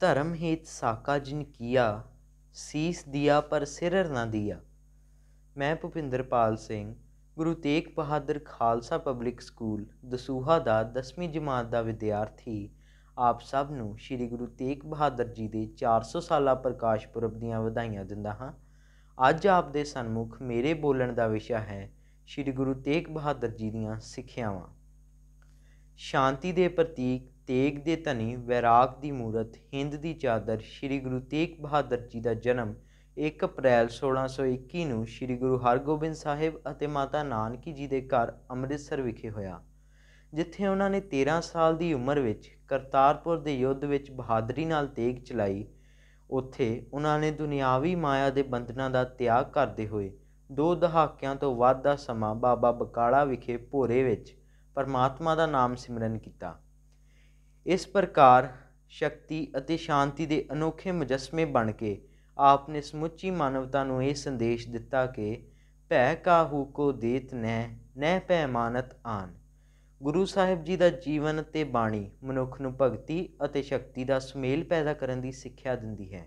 ਧਰਮ ਹੇਤ ਸਾਕਾ ਜਿਨ ਕੀਆ ਸੀਸ ਦਿਆ ਪਰ ਸਿਰਰ ਨਾ ਦਿਆ ਮੈਂ ਭੁਪਿੰਦਰਪਾਲ ਸਿੰਘ ਗੁਰੂ ਤੇਗ ਬਹਾਦਰ ਖਾਲਸਾ ਪਬਲਿਕ ਸਕੂਲ ਦਸੂਹਾ ਦਾ 10ਵੀਂ ਜਮਾਤ ਦਾ ਵਿਦਿਆਰਥੀ ਆਪ ਸਭ ਨੂੰ ਸ੍ਰੀ ਗੁਰੂ ਤੇਗ ਬਹਾਦਰ ਜੀ ਦੇ 400 ਸਾਲਾ ਪ੍ਰਕਾਸ਼ ਪੁਰਬ ਦੀਆਂ ਵਧਾਈਆਂ ਦਿੰਦਾ ਹਾਂ ਅੱਜ ਆਪ ਦੇ ਸਨਮੁਖ ਮੇਰੇ ਬੋਲਣ ਦਾ ਵਿਸ਼ਾ ਹੈ ਸ੍ਰੀ ਗੁਰੂ ਤੇਗ ਬਹਾਦਰ ਜੀ ਦੀਆਂ ਸਿੱਖਿਆਵਾਂ ਸ਼ਾਂਤੀ ਦੇ ਪ੍ਰਤੀਕ ਤੇਗ ਦੇ ਧਨੀ ਵੈਰਾਗ ਦੀ ਮੂਰਤ ਹਿੰਦ ਦੀ ਚਾਦਰ ਸ੍ਰੀ ਗੁਰੂ ਤੇਗ ਬਹਾਦਰ ਜੀ ਦਾ ਜਨਮ 1 ਅਪ੍ਰੈਲ 1621 ਨੂੰ ਸ੍ਰੀ ਗੁਰੂ ਹਰਗੋਬਿੰਦ ਸਾਹਿਬ ਅਤੇ ਮਾਤਾ ਨਾਨਕੀ ਜੀ ਦੇ ਘਰ ਅੰਮ੍ਰਿਤਸਰ ਵਿਖੇ ਹੋਇਆ ਜਿੱਥੇ ਉਹਨਾਂ ਨੇ 13 ਸਾਲ ਦੀ ਉਮਰ ਵਿੱਚ ਕਰਤਾਰਪੁਰ ਦੇ ਯੁੱਧ ਵਿੱਚ ਬਹਾਦਰੀ ਨਾਲ ਤੇਗ ਚਲਾਈ ਉੱਥੇ ਉਹਨਾਂ ਨੇ ਦੁਨਿਆਵੀ ਮਾਇਆ ਦੇ ਬੰਧਨਾਂ ਦਾ ਤਿਆਗ ਕਰਦੇ ਹੋਏ ਦੋ ਦਹਾਕਿਆਂ ਤੋਂ ਵੱਧ ਦਾ ਸਮਾਂ ਬਾਬਾ ਬਕਾਲਾ ਵਿਖੇ ਭੋਰੇ ਵਿੱਚ ਪਰਮਾਤਮਾ ਦਾ ਨਾਮ ਸਿਮਰਨ ਕੀਤਾ ਇਸ ਪ੍ਰਕਾਰ ਸ਼ਕਤੀ ਅਤੇ ਸ਼ਾਂਤੀ ਦੇ ਅਨੋਖੇ ਮਜਸਮੇ ਬਣ ਕੇ ਆਪ ਨੇ ਸਮੁੱਚੀ ਮਾਨਵਤਾ ਨੂੰ ਇਹ ਸੰਦੇਸ਼ ਦਿੱਤਾ ਕਿ ਭੈ ਕਾ ਕੋ ਦੇਤ ਨੈ ਨੈ ਭੈ ਮਾਨਤ ਆਨ ਗੁਰੂ ਸਾਹਿਬ ਜੀ ਦਾ ਜੀਵਨ ਤੇ ਬਾਣੀ ਮਨੁੱਖ ਨੂੰ ਭਗਤੀ ਅਤੇ ਸ਼ਕਤੀ ਦਾ ਸੁਮੇਲ ਪੈਦਾ ਕਰਨ ਦੀ ਸਿੱਖਿਆ ਦਿੰਦੀ ਹੈ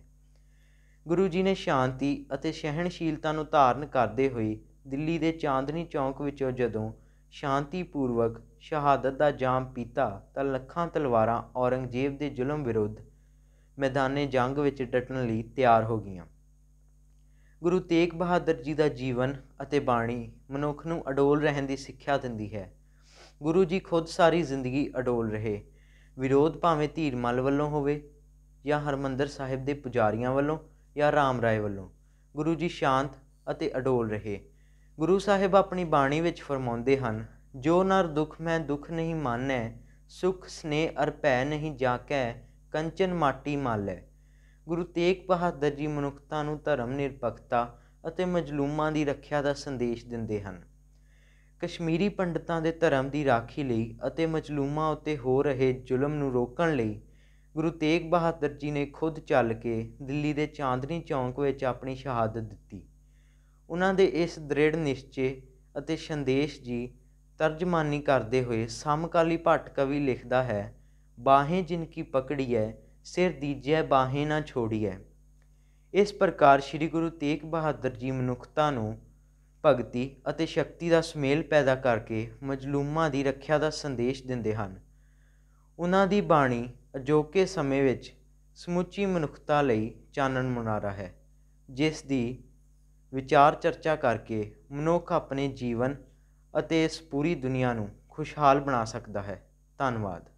ਗੁਰੂ ਜੀ ਨੇ ਸ਼ਾਂਤੀ ਅਤੇ ਸਹਿਣਸ਼ੀਲਤਾ ਨੂੰ ਧਾਰਨ ਕਰਦੇ ਹੋਏ ਦਿੱਲੀ ਦੇ ਚਾਂਦਨੀ ਚੌਂਕ ਵਿੱਚੋਂ ਜਦੋਂ ਸ਼ਾਂਤੀਪੂਰਵਕ ਸ਼ਹਾਦਤ ਦਾ ਜਾਮ ਪੀਤਾ ਤਾਂ ਲੱਖਾਂ ਤਲਵਾਰਾਂ ਔਰੰਗਜ਼ੇਬ ਦੇ ਜ਼ੁਲਮ ਵਿਰੁੱਧ ਮੈਦਾਨੇ ਜੰਗ ਵਿੱਚ ਡਟਣ ਲਈ ਤਿਆਰ ਹੋ ਗਈਆਂ ਗੁਰੂ ਤੇਗ ਬਹਾਦਰ ਜੀ ਦਾ ਜੀਵਨ ਅਤੇ ਬਾਣੀ ਮਨੁੱਖ ਨੂੰ ਅਡੋਲ ਰਹਿਣ ਦੀ ਸਿੱਖਿਆ ਦਿੰਦੀ ਹੈ ਗੁਰੂ ਜੀ ਖੁਦ ਸਾਰੀ ਜ਼ਿੰਦਗੀ ਅਡੋਲ ਰਹੇ ਵਿਰੋਧ ਭਾਵੇਂ ਧੀਰਮਲ ਵੱਲੋਂ ਹੋਵੇ ਜਾਂ ਹਰਮੰਦਰ ਸਾਹਿਬ ਦੇ ਪੁਜਾਰੀਆਂ ਵੱਲੋਂ ਜਾਂ ਰਾਮ ਰਾਏ ਵੱਲੋਂ ਗੁਰੂ ਜੀ ਸ਼ਾਂਤ ਅਤੇ ਅਡੋਲ ਰਹੇ ਗੁਰੂ ਸਾਹਿਬ ਆਪਣੀ ਬਾਣੀ ਵਿੱਚ ਫਰਮਾਉਂਦੇ ਹਨ ਜੋ ਨਰ ਦੁਖ ਮੈਂ ਦੁਖ ਨਹੀਂ ਮਾਨੈ ਸੁਖ ਸਨੇਹ ਅਰ ਭੈ ਨਹੀਂ ਜਾਕੈ ਕੰਚਨ ਮਾਟੀ ਮਾਲੈ ਗੁਰੂ ਤੇਗ ਬਹਾਦਰ ਜੀ ਮਨੁੱਖਤਾ ਨੂੰ ਧਰਮ ਨਿਰਪੱਖਤਾ ਅਤੇ ਮਜਲੂਮਾਂ ਦੀ ਰੱਖਿਆ ਦਾ ਸੰਦੇਸ਼ ਦਿੰਦੇ ਹਨ ਕਸ਼ਮੀਰੀ ਪੰਡਤਾਂ ਦੇ ਧਰਮ ਦੀ ਰਾਖੀ ਲਈ ਅਤੇ ਮਜਲੂਮਾਂ ਉੱਤੇ ਹੋ ਰਹੇ ਜ਼ੁਲਮ ਨੂੰ ਰੋਕਣ ਲਈ ਗੁਰੂ ਤੇਗ ਬਹਾਦਰ ਜੀ ਨੇ ਖੁਦ ਚੱਲ ਕੇ ਦਿੱਲੀ ਦੇ ਚਾਂਦਨੀ ਚੌਂਕ ਵਿੱਚ ਆਪਣੀ ਸ਼ਹਾਦਤ ਦਿੱਤੀ ਉਹਨਾਂ ਦੇ ਇਸ ਦ੍ਰਿੜ ਨਿਸ਼ਚੇ ਅਤੇ ਸੰਦੇਸ਼ ਜੀ ਤਰਜਮਾਨੀ ਕਰਦੇ ਹੋਏ ਸਮਕਾਲੀ ਭੱਟ ਕਵੀ ਲਿਖਦਾ ਹੈ ਬਾहें ਪਕੜੀ ਹੈ ਸਿਰ सिर दीजिए बाहें ਨਾ छोड़िए ਇਸ ਪ੍ਰਕਾਰ ਸ੍ਰੀ ਗੁਰੂ ਤੇਗ ਬਹਾਦਰ ਜੀ ਮਨੁੱਖਤਾ ਨੂੰ ਭਗਤੀ ਅਤੇ ਸ਼ਕਤੀ ਦਾ ਸੁਮੇਲ ਪੈਦਾ ਕਰਕੇ ਮਜਲੂਮਾਂ ਦੀ ਰੱਖਿਆ ਦਾ ਸੰਦੇਸ਼ ਦਿੰਦੇ ਹਨ ਉਹਨਾਂ ਦੀ ਬਾਣੀ ਅਜੋਕੇ ਸਮੇਂ ਵਿੱਚ ਸਮੁੱਚੀ ਮਨੁੱਖਤਾ ਲਈ ਚਾਨਣ ਮੁਨਾਰਾ ਹੈ ਜਿਸ ਦੀ ਵਿਚਾਰ ਚਰਚਾ ਕਰਕੇ ਮਨੁੱਖ ਆਪਣੇ ਜੀਵਨ ਅਤੇ ਇਸ ਪੂਰੀ ਦੁਨੀਆ ਨੂੰ ਖੁਸ਼ਹਾਲ ਬਣਾ ਸਕਦਾ ਹੈ ਧੰਨਵਾਦ